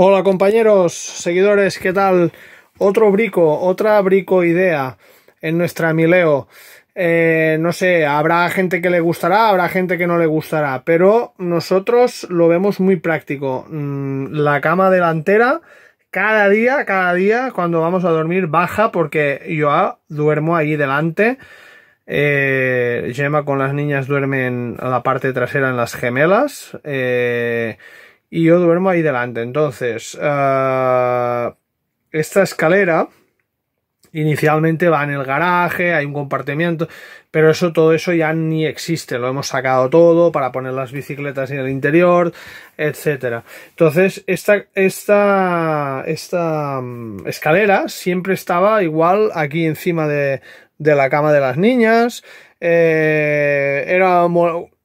Hola compañeros, seguidores, ¿qué tal? Otro brico, otra brico idea en nuestra Mileo. Eh, no sé, habrá gente que le gustará, habrá gente que no le gustará, pero nosotros lo vemos muy práctico. Mm, la cama delantera, cada día, cada día, cuando vamos a dormir, baja porque yo duermo allí delante. Eh, Gemma con las niñas duermen en la parte trasera en las gemelas. Eh, y yo duermo ahí delante. Entonces, eh, esta escalera inicialmente va en el garaje, hay un compartimiento, pero eso todo eso ya ni existe, lo hemos sacado todo para poner las bicicletas en el interior, etcétera. Entonces, esta esta esta mm, escalera siempre estaba igual aquí encima de, de la cama de las niñas. Eh, era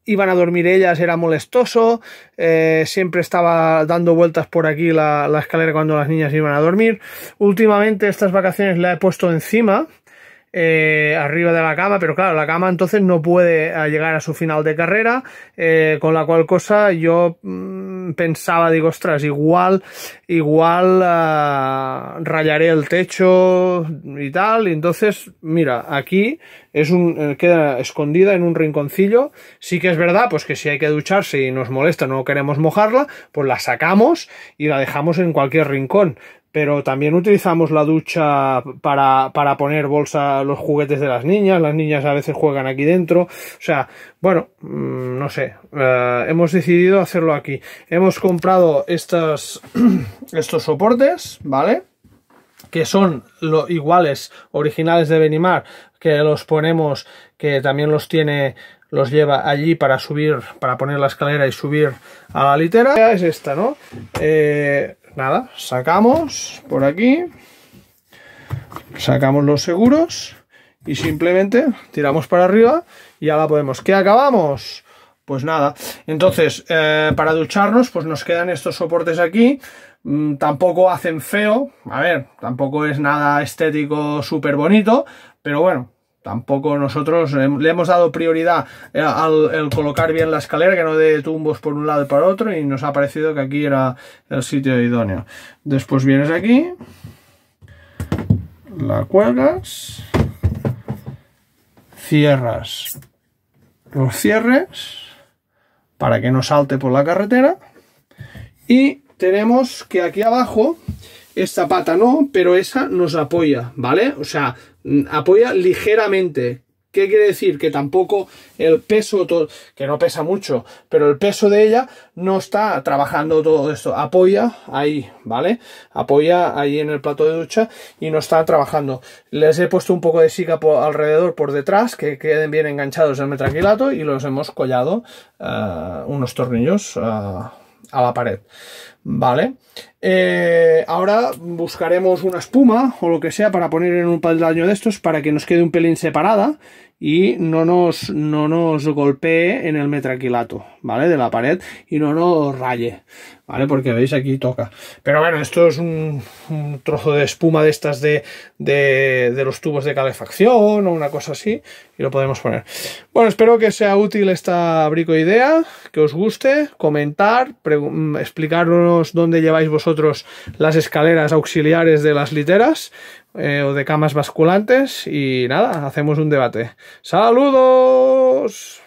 iban a dormir ellas era molestoso, eh, siempre estaba dando vueltas por aquí la, escalera cuando las niñas iban a dormir. Últimamente estas vacaciones la he puesto encima, eh, arriba de la cama, pero claro, la cama entonces no puede eh, llegar a su final de carrera, con la cual cosa yo... Mm, pensaba, digo, ostras, igual, igual eh, rayaré el techo y tal. Y entonces, mira, aquí es un, eh, queda escondida en un rinconcillo. Sí que es verdad, pues que si hay que ducharse y nos molesta, no queremos mojarla, pues la sacamos y la dejamos en cualquier rincón pero también utilizamos la ducha para, para poner bolsa los juguetes de las niñas, las niñas a veces juegan aquí dentro, o sea, bueno, mm, no sé, eh, hemos decidido hacerlo aquí. Hemos comprado estas, estos soportes, ¿vale? que son lo, iguales, originales de Benimar, que los ponemos, que también los tiene, los lleva allí para subir, para poner la escalera y subir a la litera. Es esta, ¿no? Eh, nada, sacamos por aquí, sacamos los seguros y simplemente tiramos para arriba y ya la podemos. ¿Qué acabamos? Pues nada, entonces eh, para ducharnos pues nos quedan estos soportes aquí, mm, tampoco hacen feo, a ver, tampoco es nada estético súper bonito, pero bueno, Tampoco nosotros le hemos dado prioridad eh, al, colocar bien la escalera, que no dé tumbos por un lado y para otro, y nos ha parecido que aquí era el sitio idóneo. Después vienes aquí, la cuelgas, cierras los cierres para que no salte por la carretera y tenemos que aquí abajo esta pata no, pero esa nos apoya, ¿vale? O sea, Mm, apoya ligeramente. ¿Qué quiere decir? Que tampoco el peso, que no pesa mucho, pero el peso de ella no está trabajando todo esto. Apoya ahí, ¿vale? Apoya ahí en el plato de ducha y no está trabajando. Les he puesto un poco de sica alrededor, por detrás, que queden bien enganchados el metraquilato y los hemos collado eh, unos tornillos. Eh, a la pared. Vale. Eh, ahora buscaremos una espuma o lo que sea para poner en un par de estos para que nos quede un pelín separada y no nos, no nos golpee en el metraquilato. ¿vale? De la pared y no nos raye, ¿vale? Porque veis aquí toca. Pero bueno, esto es un, trozo de espuma de estas de, de, los tubos de calefacción o una cosa así y lo podemos poner. Bueno, espero que sea útil esta bricoidea, idea, que os guste, comentar, mm, explicarnos dónde lleváis vosotros las escaleras auxiliares de las literas eh, o de camas basculantes y nada, hacemos un debate. ¡Saludos!